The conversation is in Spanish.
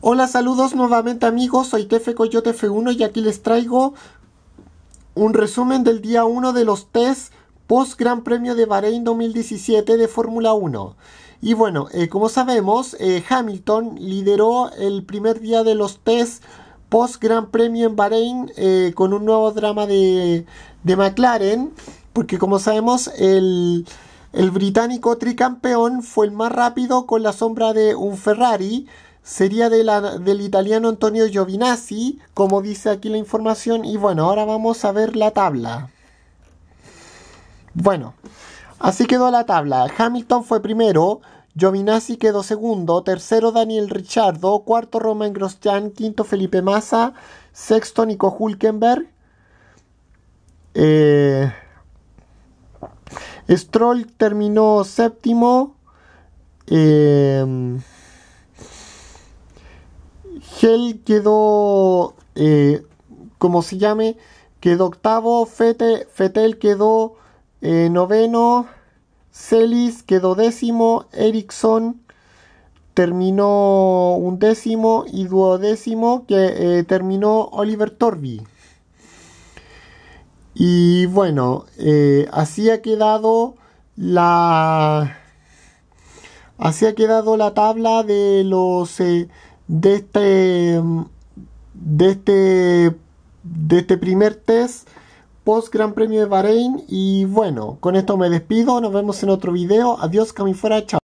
Hola, saludos nuevamente amigos, soy Tefe Coyote F1 y aquí les traigo un resumen del día 1 de los test post Gran Premio de Bahrein 2017 de Fórmula 1. Y bueno, eh, como sabemos, eh, Hamilton lideró el primer día de los test post Gran Premio en Bahrein eh, con un nuevo drama de, de McLaren, porque como sabemos, el, el británico tricampeón fue el más rápido con la sombra de un Ferrari sería del italiano Antonio Giovinazzi, como dice aquí la información. Y bueno, ahora vamos a ver la tabla. Bueno, así quedó la tabla. Hamilton fue primero, Giovinazzi quedó segundo, tercero Daniel Ricciardo, cuarto Roman Grosjean, quinto Felipe Massa, sexto Nico Hulkenberg, eh, Stroll terminó séptimo. Eh, Gel quedó, eh, como se llame, quedó octavo, Fete, Fetel quedó eh, noveno, Celis quedó décimo, Erickson terminó décimo y duodécimo que eh, terminó Oliver Torby... Y bueno, así ha quedado la... Así ha quedado la tabla de los de este, de este, de este primer test post Gran Premio de Bahrein. Y bueno, con esto me despido. Nos vemos en otro video. Adiós, fuera chao.